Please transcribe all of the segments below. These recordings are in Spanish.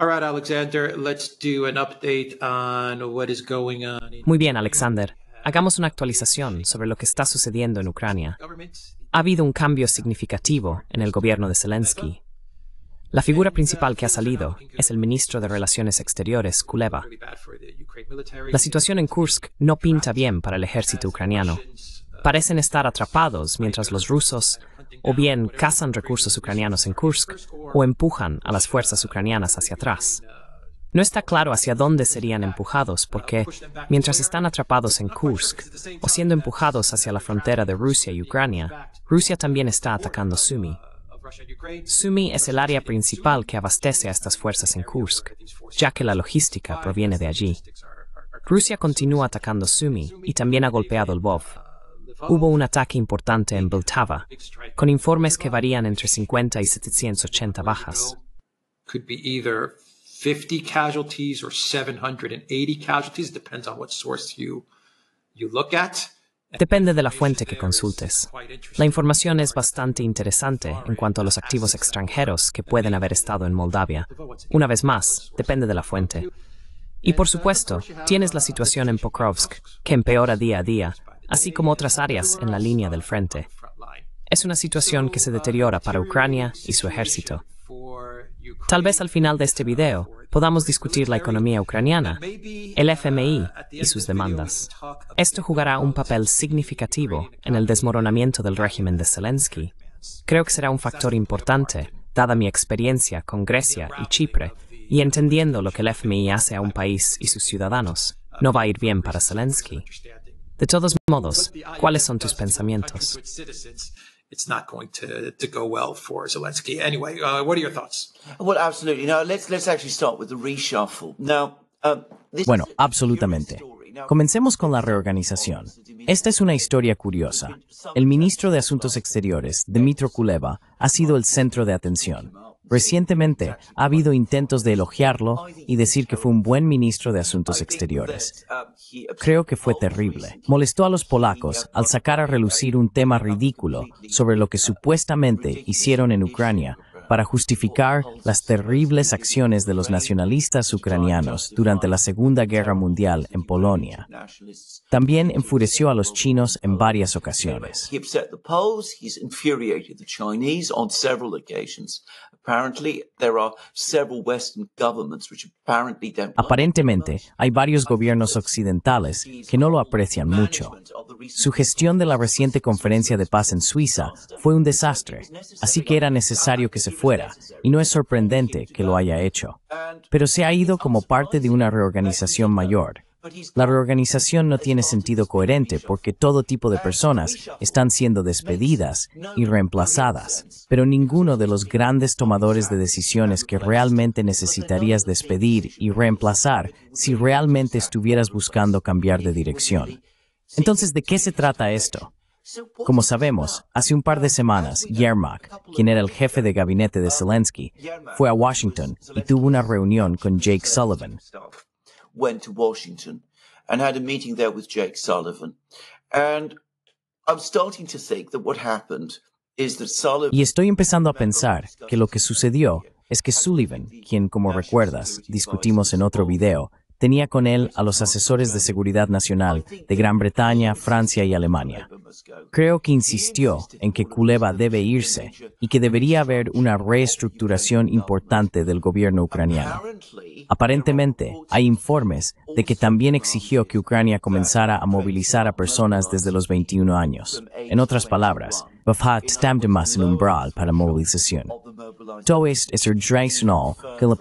All right, Alexander, let's do an update on what is going on Muy bien, Alexander. Hagamos una actualización sobre lo que está sucediendo en Ucrania. Ha habido un cambio significativo en el gobierno de Zelensky. La figura principal que ha salido es el ministro de Relaciones Exteriores, Kuleva. La situación en Kursk no pinta bien para el ejército ucraniano parecen estar atrapados mientras los rusos o bien cazan recursos ucranianos en Kursk o empujan a las fuerzas ucranianas hacia atrás. No está claro hacia dónde serían empujados porque, mientras están atrapados en Kursk o siendo empujados hacia la frontera de Rusia y Ucrania, Rusia también está atacando Sumy. Sumy es el área principal que abastece a estas fuerzas en Kursk, ya que la logística proviene de allí. Rusia continúa atacando Sumy y también ha golpeado el Bov hubo un ataque importante en Boltava, con informes que varían entre 50 y 780 bajas. Depende de la fuente que consultes. La información es bastante interesante en cuanto a los activos extranjeros que pueden haber estado en Moldavia. Una vez más, depende de la fuente. Y por supuesto, tienes la situación en Pokrovsk, que empeora día a día, así como otras áreas en la línea del frente. Es una situación que se deteriora para Ucrania y su ejército. Tal vez al final de este video podamos discutir la economía ucraniana, el FMI y sus demandas. Esto jugará un papel significativo en el desmoronamiento del régimen de Zelensky. Creo que será un factor importante, dada mi experiencia con Grecia y Chipre, y entendiendo lo que el FMI hace a un país y sus ciudadanos, no va a ir bien para Zelensky. De todos modos, ¿cuáles son tus pensamientos? bueno, absolutamente. Comencemos con la reorganización. Esta es una historia curiosa. El ministro de Asuntos Exteriores, Dmitry Kuleva, ha sido el centro de atención. Recientemente ha habido intentos de elogiarlo y decir que fue un buen ministro de Asuntos Exteriores. Um, Creo que fue terrible. Molestó a los polacos al sacar a relucir un tema ridículo sobre lo que supuestamente hicieron en Ucrania para justificar las terribles acciones de los nacionalistas ucranianos durante la Segunda Guerra Mundial en Polonia. También enfureció a los chinos en varias ocasiones. Aparentemente, hay varios gobiernos occidentales que no lo aprecian mucho. Su gestión de la reciente conferencia de paz en Suiza fue un desastre, así que era necesario que se fuera, y no es sorprendente que lo haya hecho. Pero se ha ido como parte de una reorganización mayor. La reorganización no tiene sentido coherente porque todo tipo de personas están siendo despedidas y reemplazadas, pero ninguno de los grandes tomadores de decisiones que realmente necesitarías despedir y reemplazar si realmente estuvieras buscando cambiar de dirección. Entonces, ¿de qué se trata esto? Como sabemos, hace un par de semanas, Yermak, quien era el jefe de gabinete de Zelensky, fue a Washington y tuvo una reunión con Jake Sullivan. Y estoy empezando a pensar que lo que sucedió es que Sullivan, quien como recuerdas discutimos en otro video, tenía con él a los asesores de seguridad nacional de Gran Bretaña, Francia y Alemania. Creo que insistió en que Kuleva debe irse y que debería haber una reestructuración importante del gobierno ucraniano. Aparentemente, hay informes de que también exigió que Ucrania comenzara a movilizar a personas desde los 21 años. En otras palabras, Bafat stamdamas yn umbral para is yr drais yn ôl the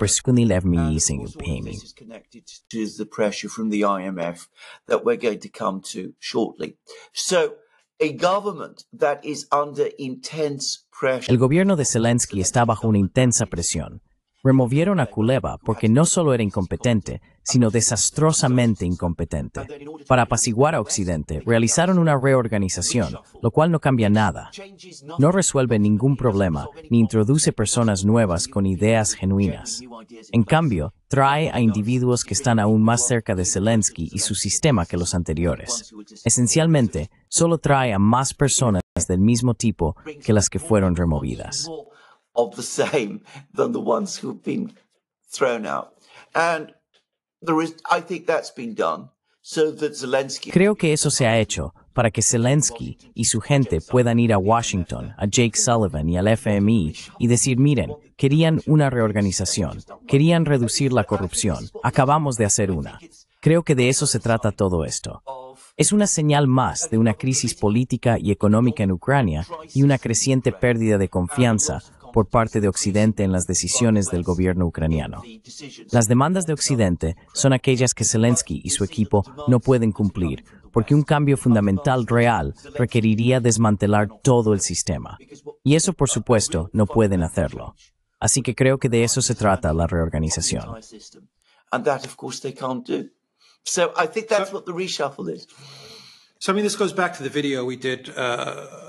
pressure from the IMF that we're going to come to shortly. So, a government that is under intense pressure... El gobierno de Zelensky está bajo una intensa presión. Removieron a Kuleva porque no solo era incompetente, sino desastrosamente incompetente. Para apaciguar a Occidente, realizaron una reorganización, lo cual no cambia nada. No resuelve ningún problema, ni introduce personas nuevas con ideas genuinas. En cambio, trae a individuos que están aún más cerca de Zelensky y su sistema que los anteriores. Esencialmente, solo trae a más personas del mismo tipo que las que fueron removidas. Creo que eso se ha hecho para que Zelensky y su gente puedan ir a Washington, a Jake Sullivan y al FMI y decir, miren, querían una reorganización, querían reducir la corrupción, acabamos de hacer una. Creo que de eso se trata todo esto. Es una señal más de una crisis política y económica en Ucrania y una creciente pérdida de confianza por parte de Occidente en las decisiones del gobierno ucraniano. Las demandas de Occidente son aquellas que Zelensky y su equipo no pueden cumplir, porque un cambio fundamental real requeriría desmantelar todo el sistema. Y eso, por supuesto, no pueden hacerlo. Así que creo que de eso se trata la reorganización.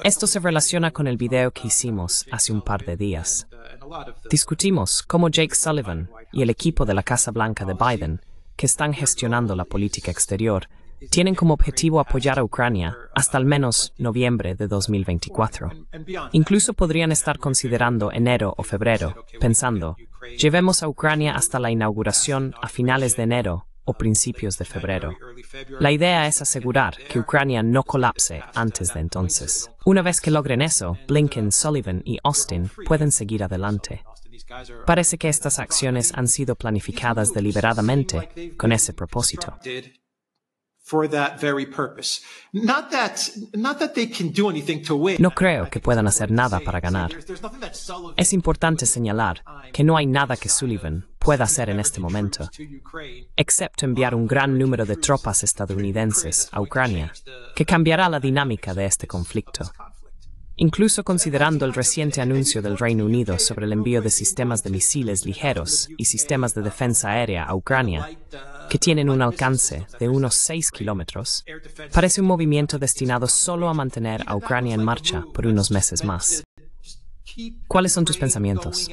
Esto se relaciona con el video que hicimos hace un par de días. Uh, Discutimos cómo Jake Sullivan y el equipo de la Casa Blanca de Biden, que están gestionando la política exterior, tienen como objetivo apoyar a Ucrania hasta al menos noviembre de 2024. Incluso podrían estar considerando enero o febrero, pensando, llevemos a Ucrania hasta la inauguración a finales de enero o principios de febrero. La idea es asegurar que Ucrania no colapse antes de entonces. Una vez que logren eso, Blinken, Sullivan y Austin pueden seguir adelante. Parece que estas acciones han sido planificadas deliberadamente con ese propósito. No creo que puedan hacer nada para ganar. Es importante señalar que no hay nada que Sullivan pueda hacer en este momento, excepto enviar un gran número de tropas estadounidenses a Ucrania, que cambiará la dinámica de este conflicto. Incluso considerando el reciente anuncio del Reino Unido sobre el envío de sistemas de misiles ligeros y sistemas de defensa aérea a Ucrania, que tienen un alcance de unos 6 kilómetros, parece un movimiento destinado solo a mantener a Ucrania en marcha por unos meses más. ¿Cuáles son tus pensamientos?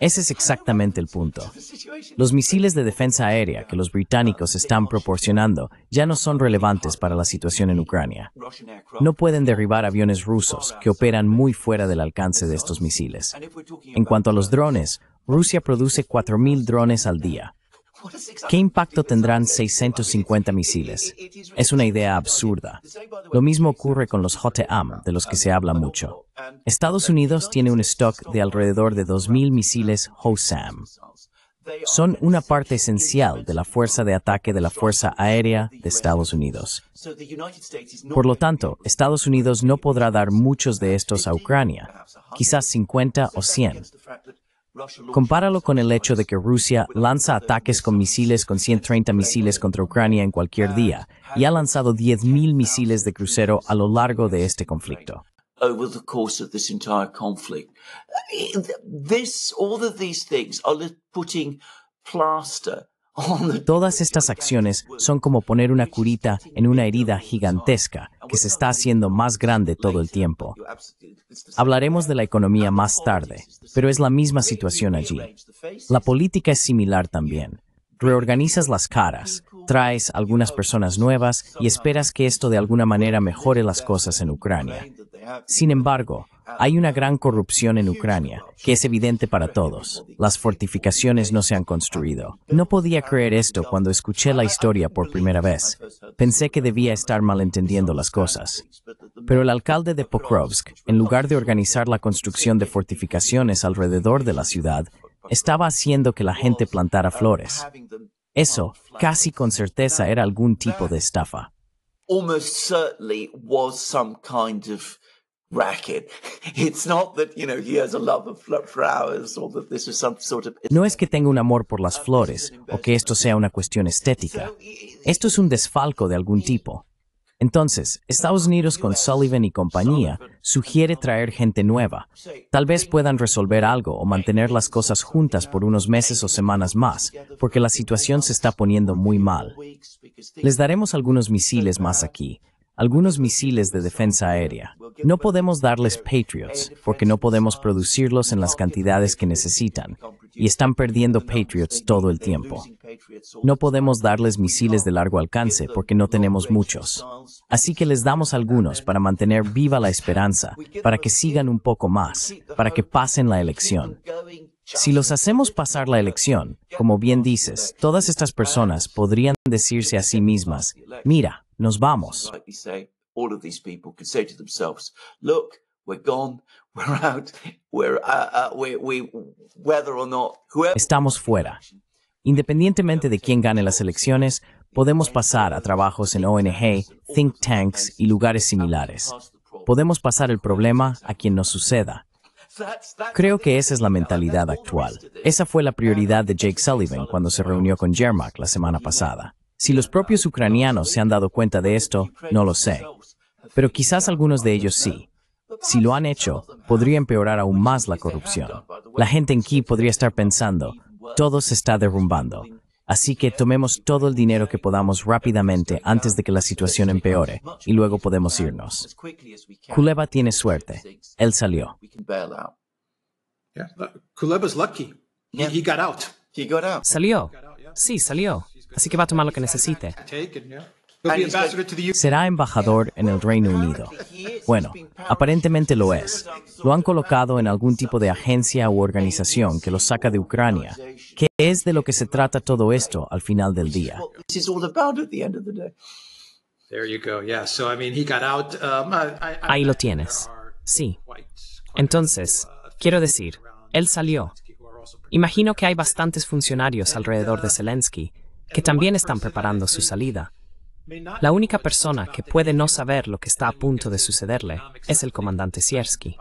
Ese es exactamente el punto. Los misiles de defensa aérea que los británicos están proporcionando ya no son relevantes para la situación en Ucrania. No pueden derribar aviones rusos que operan muy fuera del alcance de estos misiles. En cuanto a los drones, Rusia produce 4.000 drones al día, ¿Qué impacto tendrán 650 misiles? Es una idea absurda. Lo mismo ocurre con los JTAM, de los que se habla mucho. Estados Unidos tiene un stock de alrededor de 2.000 misiles HOSAM. Son una parte esencial de la fuerza de ataque de la Fuerza Aérea de Estados Unidos. Por lo tanto, Estados Unidos no podrá dar muchos de estos a Ucrania, quizás 50 o 100. Compáralo con el hecho de que Rusia lanza ataques con misiles con 130 misiles contra Ucrania en cualquier día y ha lanzado 10.000 misiles de crucero a lo largo de este conflicto. Todas estas acciones son como poner una curita en una herida gigantesca que se está haciendo más grande todo el tiempo. Hablaremos de la economía más tarde, pero es la misma situación allí. La política es similar también. Reorganizas las caras, traes algunas personas nuevas y esperas que esto de alguna manera mejore las cosas en Ucrania. Sin embargo, hay una gran corrupción en Ucrania, que es evidente para todos. Las fortificaciones no se han construido. No podía creer esto cuando escuché la historia por primera vez. Pensé que debía estar malentendiendo las cosas. Pero el alcalde de Pokrovsk, en lugar de organizar la construcción de fortificaciones alrededor de la ciudad, estaba haciendo que la gente plantara flores. Eso, casi con certeza, era algún tipo de estafa. no es que tenga un amor por las flores o que esto sea una cuestión estética. Esto es un desfalco de algún tipo. Entonces, Estados Unidos con Sullivan y compañía sugiere traer gente nueva. Tal vez puedan resolver algo o mantener las cosas juntas por unos meses o semanas más, porque la situación se está poniendo muy mal. Les daremos algunos misiles más aquí, algunos misiles de defensa aérea. No podemos darles Patriots porque no podemos producirlos en las cantidades que necesitan y están perdiendo Patriots todo el tiempo. No podemos darles misiles de largo alcance porque no tenemos muchos. Así que les damos algunos para mantener viva la esperanza, para que sigan un poco más, para que pasen la elección. Si los hacemos pasar la elección, como bien dices, todas estas personas podrían decirse a sí mismas, mira, nos vamos. Estamos fuera. Independientemente de quién gane las elecciones, podemos pasar a trabajos en ONG, think tanks y lugares similares. Podemos pasar el problema a quien nos suceda Creo que esa es la mentalidad actual. Esa fue la prioridad de Jake Sullivan cuando se reunió con Yermak la semana pasada. Si los propios ucranianos se han dado cuenta de esto, no lo sé. Pero quizás algunos de ellos sí. Si lo han hecho, podría empeorar aún más la corrupción. La gente en Kiev podría estar pensando, todo se está derrumbando, Así que tomemos todo el dinero que podamos rápidamente antes de que la situación empeore y luego podemos irnos. Kuleba tiene suerte. Él salió. Salió. Sí, salió. Así que va a tomar lo que necesite. Será embajador en el Reino Unido. Bueno, aparentemente lo es. Lo han colocado en algún tipo de agencia o organización que lo saca de Ucrania. ¿Qué es de lo que se trata todo esto al final del día? Ahí lo tienes. Sí. Entonces, quiero decir, él salió. Imagino que hay bastantes funcionarios alrededor de Zelensky que también están preparando su salida. La única persona que puede no saber lo que está a punto de sucederle es el comandante Siersky.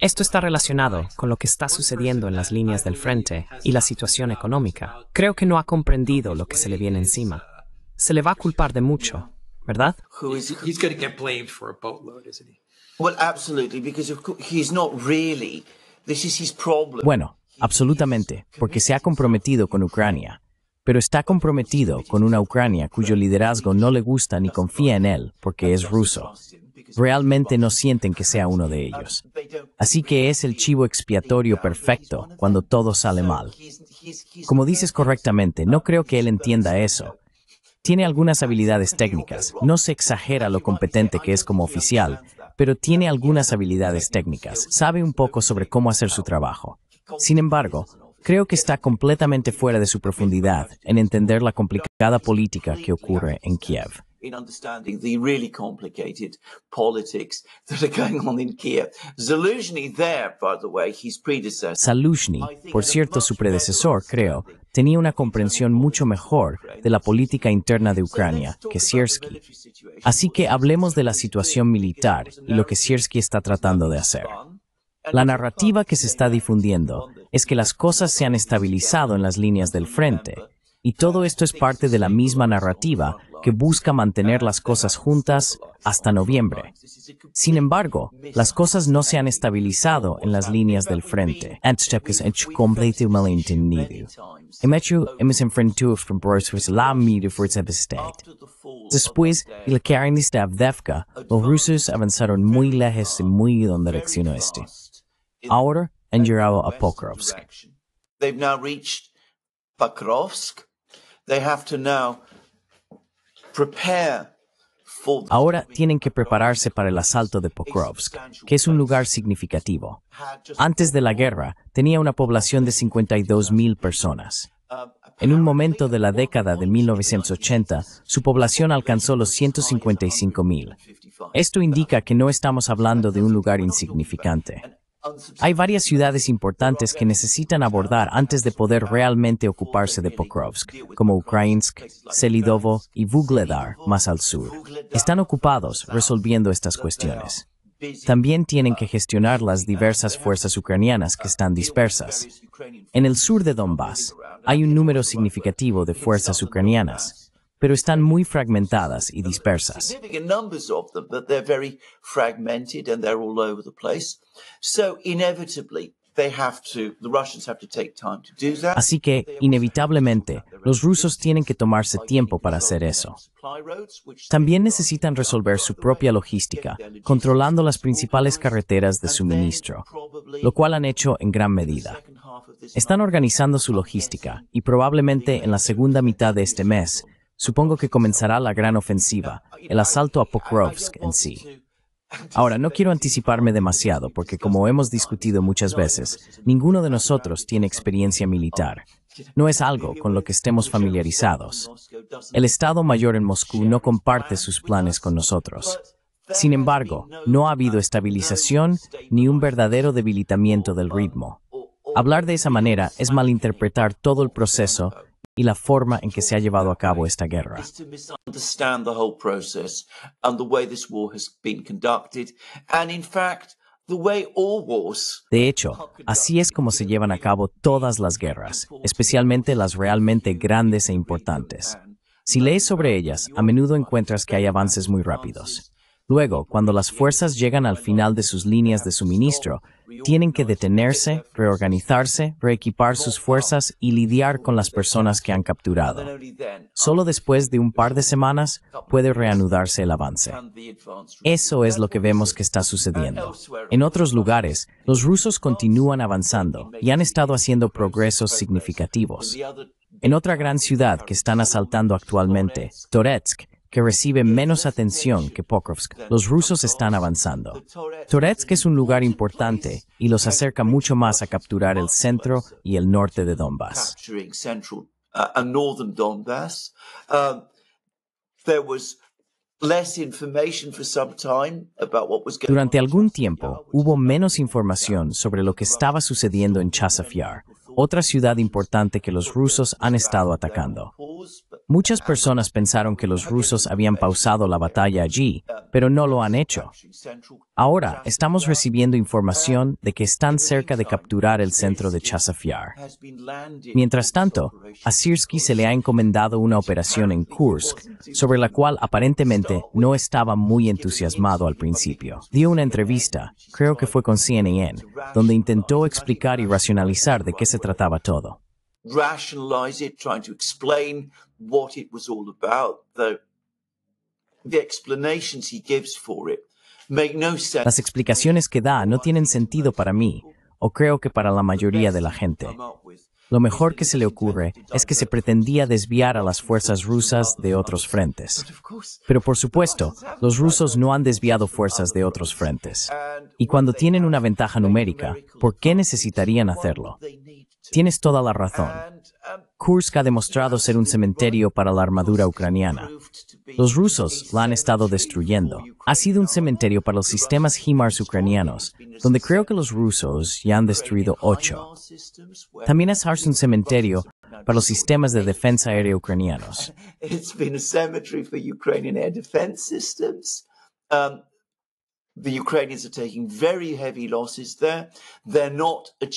Esto está relacionado con lo que está sucediendo en las líneas del frente y la situación económica. Creo que no ha comprendido lo que se le viene encima. Se le va a culpar de mucho, ¿verdad? Bueno, absolutamente, porque se ha comprometido con Ucrania pero está comprometido con una Ucrania cuyo liderazgo no le gusta ni confía en él porque es ruso. Realmente no sienten que sea uno de ellos. Así que es el chivo expiatorio perfecto cuando todo sale mal. Como dices correctamente, no creo que él entienda eso. Tiene algunas habilidades técnicas, no se exagera lo competente que es como oficial, pero tiene algunas habilidades técnicas, sabe un poco sobre cómo hacer su trabajo. Sin embargo, Creo que está completamente fuera de su profundidad en entender la complicada política que ocurre en Kiev. in por cierto, su predecesor, creo, tenía una comprensión mucho mejor de la política interna de Ucrania que Siersky. Así que hablemos de la situación militar y lo que Siersky está tratando de hacer. La narrativa que se está difundiendo es que las cosas se han estabilizado en las líneas del frente, y todo esto es parte de la misma narrativa que busca mantener las cosas juntas hasta noviembre. Sin embargo, las cosas no se han estabilizado en las líneas del frente. Después la los rusos avanzaron muy lejos y muy en dirección oeste. Ahora a Pokrovsk. Ahora tienen que prepararse para el asalto de Pokrovsk, que es un lugar significativo. Antes de la guerra, tenía una población de 52.000 personas. Uh, en un momento de la década de 1980, su población alcanzó los 155.000. Esto indica que no estamos hablando de un lugar insignificante. Hay varias ciudades importantes que necesitan abordar antes de poder realmente ocuparse de Pokrovsk, como Ukrainsk, Selidovo y Vugledar, más al sur. Están ocupados resolviendo estas cuestiones. También tienen que gestionar las diversas fuerzas ucranianas que están dispersas. En el sur de Donbass hay un número significativo de fuerzas ucranianas, pero están muy fragmentadas y dispersas. Así que, inevitablemente, los rusos tienen que tomarse tiempo para hacer eso. También necesitan resolver su propia logística, controlando las principales carreteras de suministro, lo cual han hecho en gran medida. Están organizando su logística y probablemente en la segunda mitad de este mes, supongo que comenzará la gran ofensiva, el asalto a Pokrovsk en sí. Ahora, no quiero anticiparme demasiado porque como hemos discutido muchas veces, ninguno de nosotros tiene experiencia militar. No es algo con lo que estemos familiarizados. El Estado Mayor en Moscú no comparte sus planes con nosotros. Sin embargo, no ha habido estabilización ni un verdadero debilitamiento del ritmo. Hablar de esa manera es malinterpretar todo el proceso y la forma en que se ha llevado a cabo esta guerra. De hecho, así es como se llevan a cabo todas las guerras, especialmente las realmente grandes e importantes. Si lees sobre ellas, a menudo encuentras que hay avances muy rápidos. Luego, cuando las fuerzas llegan al final de sus líneas de suministro, tienen que detenerse, reorganizarse, reequipar sus fuerzas y lidiar con las personas que han capturado. Solo después de un par de semanas puede reanudarse el avance. Eso es lo que vemos que está sucediendo. En otros lugares, los rusos continúan avanzando y han estado haciendo progresos significativos. En otra gran ciudad que están asaltando actualmente, Toretsk, que recibe menos atención que Pokrovsk, los rusos están avanzando. Toretsk es un lugar importante y los acerca mucho más a capturar el centro y el norte de Donbass. Uh, Durante algún tiempo hubo menos información sobre lo que estaba sucediendo en Chasiv otra ciudad importante que los rusos han estado atacando. Muchas personas pensaron que los rusos habían pausado la batalla allí, pero no lo han hecho. Ahora estamos recibiendo información de que están cerca de capturar el centro de Chasafiar. Mientras tanto, a Sirsky se le ha encomendado una operación en Kursk, sobre la cual aparentemente no estaba muy entusiasmado al principio. Dio una entrevista, creo que fue con CNN, donde intentó explicar y racionalizar de qué se trataba todo. the explanations he gives for it las explicaciones que da no tienen sentido para mí, o creo que para la mayoría de la gente. Lo mejor que se le ocurre es que se pretendía desviar a las fuerzas rusas de otros frentes. Pero por supuesto, los rusos no han desviado fuerzas de otros frentes. Y cuando tienen una ventaja numérica, ¿por qué necesitarían hacerlo? Tienes toda la razón. Um, Kursk ha demostrado ser un cementerio para la armadura ucraniana. Los rusos la han estado destruyendo. Ha sido un cementerio para los sistemas HIMARS ucranianos, donde creo que los rusos ya han destruido ocho. También es un cementerio para los sistemas de defensa aérea ucranianos.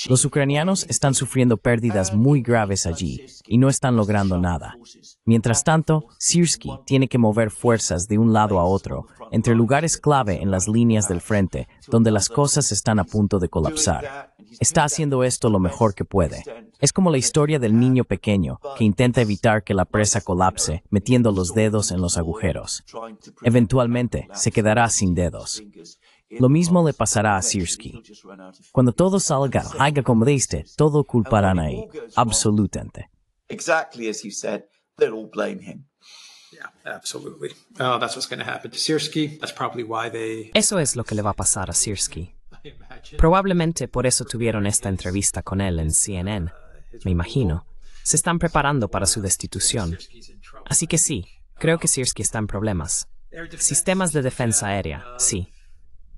Los ucranianos están sufriendo pérdidas muy graves allí y no están logrando nada. Mientras tanto, Sirsky tiene que mover fuerzas de un lado a otro, entre lugares clave en las líneas del frente, donde las cosas están a punto de colapsar está haciendo esto lo mejor que puede. Es como la historia del niño pequeño que intenta evitar que la presa colapse metiendo los dedos en los agujeros. Eventualmente se quedará sin dedos. Lo mismo le pasará a Sirsky. Cuando todo salga, haga como dijiste, todo culparán ahí Absolutamente. Exactly as you said, they'll all blame him. Eso es lo que le va a pasar a Sirsky. Probablemente por eso tuvieron esta entrevista con él en CNN, me imagino. Se están preparando para su destitución. Así que sí, creo que Sirsky está en problemas. Sistemas de defensa aérea, sí.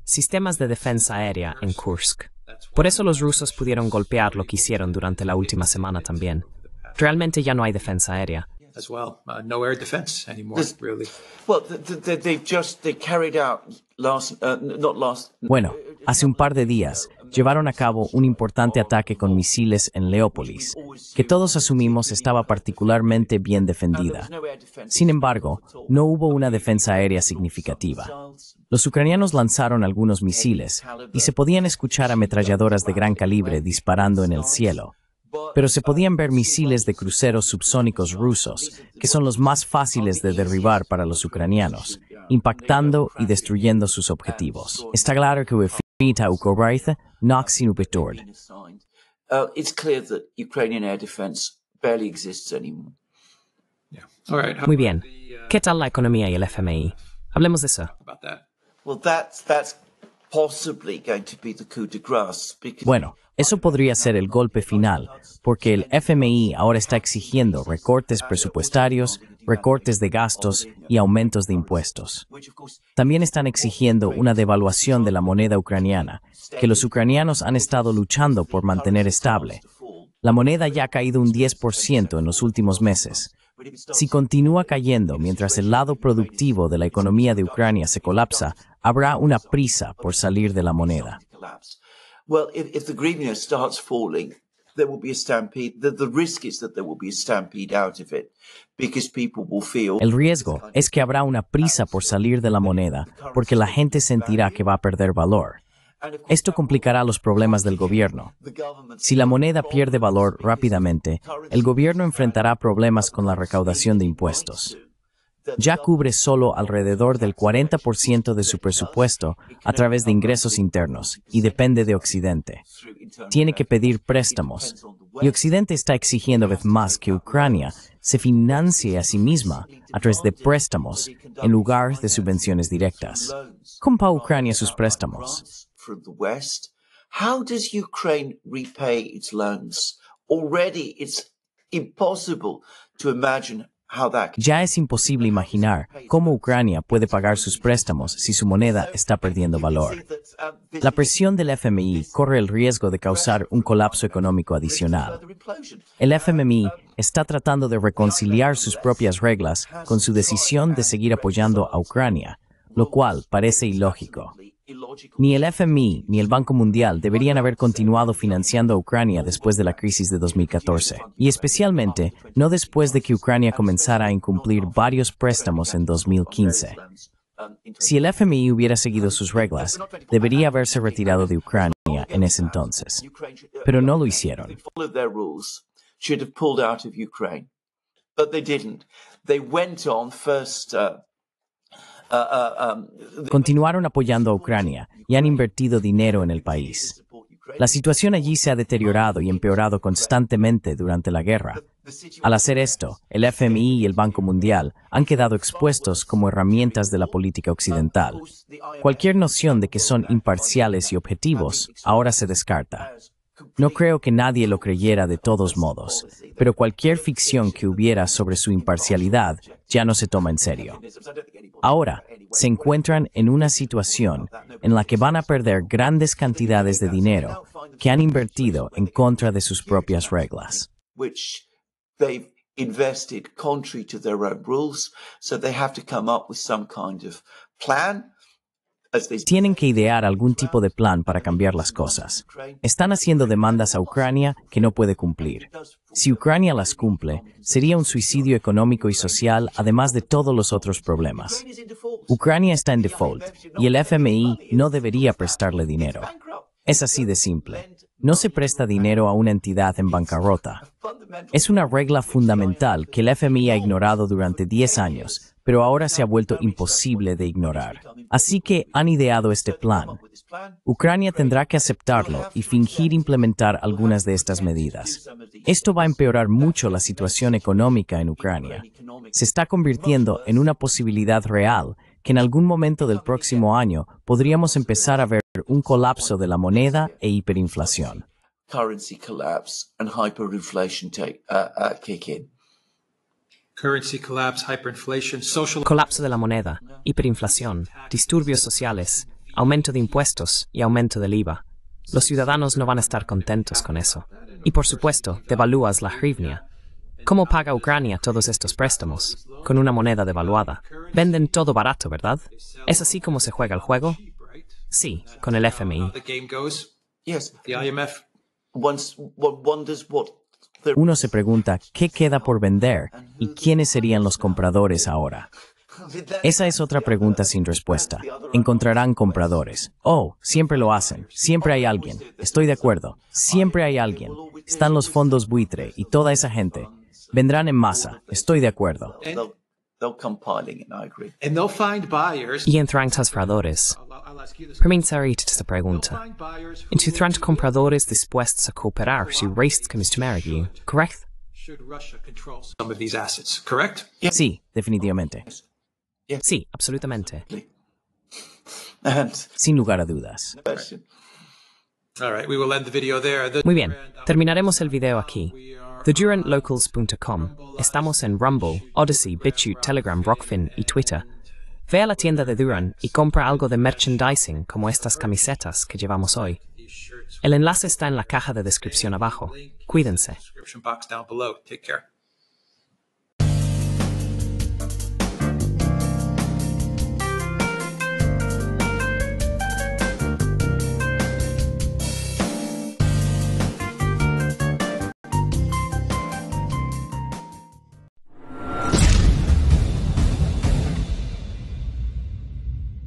Sistemas de defensa aérea en Kursk. Por eso los rusos pudieron golpear lo que hicieron durante la última semana también. Realmente ya no hay defensa aérea. Bueno, Hace un par de días llevaron a cabo un importante ataque con misiles en Leópolis, que todos asumimos estaba particularmente bien defendida. Sin embargo, no hubo una defensa aérea significativa. Los ucranianos lanzaron algunos misiles y se podían escuchar ametralladoras de gran calibre disparando en el cielo, pero se podían ver misiles de cruceros subsónicos rusos, que son los más fáciles de derribar para los ucranianos, impactando y destruyendo sus objetivos. Está claro que no Ukobraitha no sin Upetord. Muy bien. ¿Qué tal la economía y el FMI? Hablemos de eso. Bueno, eso podría ser el golpe final, porque el FMI ahora está exigiendo recortes presupuestarios, recortes de gastos y aumentos de impuestos. También están exigiendo una devaluación de la moneda ucraniana, que los ucranianos han estado luchando por mantener estable. La moneda ya ha caído un 10% en los últimos meses. Si continúa cayendo mientras el lado productivo de la economía de Ucrania se colapsa, habrá una prisa por salir de la moneda. El riesgo es que habrá una prisa por salir de la moneda, porque la gente sentirá que va a perder valor. Esto complicará los problemas del gobierno. Si la moneda pierde valor rápidamente, el gobierno enfrentará problemas con la recaudación de impuestos ya cubre solo alrededor del 40% de su presupuesto a través de ingresos internos y depende de Occidente. Tiene que pedir préstamos. Y Occidente está exigiendo vez más que Ucrania se financie a sí misma a través de préstamos en lugar de subvenciones directas. ¿Cómo Ucrania sus préstamos? How does Ukraine repay its loans? Already it's impossible to imagine ya es imposible imaginar cómo Ucrania puede pagar sus préstamos si su moneda está perdiendo valor. La presión del FMI corre el riesgo de causar un colapso económico adicional. El FMI está tratando de reconciliar sus propias reglas con su decisión de seguir apoyando a Ucrania, lo cual parece ilógico. Ni el FMI ni el Banco Mundial deberían haber continuado financiando a Ucrania después de la crisis de 2014, y especialmente no después de que Ucrania comenzara a incumplir varios préstamos en 2015. Si el FMI hubiera seguido sus reglas, debería haberse retirado de Ucrania en ese entonces, pero no lo hicieron. they went on first uh, Continuaron apoyando a Ucrania y han invertido dinero en el país. La situación allí se ha deteriorado y empeorado constantemente durante la guerra. Al hacer esto, el FMI y el Banco Mundial han quedado expuestos como herramientas de la política occidental. Cualquier noción de que son imparciales y objetivos ahora se descarta. No creo que nadie lo creyera de todos modos, pero cualquier ficción que hubiera sobre su imparcialidad ya no se toma en serio. Ahora, se encuentran en una situación en la que van a perder grandes cantidades de dinero que han invertido en contra de sus propias reglas. so they have to come up with some kind of plan tienen que idear algún tipo de plan para cambiar las cosas. Están haciendo demandas a Ucrania que no puede cumplir. Si Ucrania las cumple, sería un suicidio económico y social, además de todos los otros problemas. Ucrania está en default y el FMI no debería prestarle dinero. Es así de simple. No se presta dinero a una entidad en bancarrota. Es una regla fundamental que el FMI ha ignorado durante 10 años, pero ahora se ha vuelto imposible de ignorar. Así que han ideado este plan. Este Ucrania tendrá que aceptarlo y fingir implementar algunas de estas medidas. Esto va a empeorar mucho la situación económica en Ucrania. Se está convirtiendo en una posibilidad real que en algún momento del próximo año podríamos empezar a ver un colapso de la moneda e hiperinflación. Uh, uh, Colapso de la moneda, hiperinflación, disturbios sociales, aumento de impuestos y aumento del IVA. Los ciudadanos no van a estar contentos con eso. Y por supuesto, devalúas la hryvnia. ¿Cómo paga Ucrania todos estos préstamos? Con una moneda devaluada. Venden todo barato, ¿verdad? ¿Es así como se juega el juego? Sí, con el FMI. Uno se pregunta qué queda por vender y quiénes serían los compradores ahora. Esa es otra pregunta sin respuesta. Encontrarán compradores. Oh, siempre lo hacen. Siempre hay alguien. Estoy de acuerdo. Siempre hay alguien. Están los fondos buitre y toda esa gente. Vendrán en masa. Estoy de acuerdo. Y entrarán Asfradores... Permítanme irte esta pregunta. Encontrando compradores dispuestos a cooperar si Race comes to marry you, correct? Sí, definitivamente. Sí, absolutamente. And Sin lugar a dudas. Muy bien, terminaremos el video aquí. TheDurantLocals.com. Estamos en Rumble, Odyssey, BitChute, Telegram, Rockfin y Twitter. Ve a la tienda de Duran y compra algo de merchandising como estas camisetas que llevamos hoy. El enlace está en la caja de descripción abajo. Cuídense.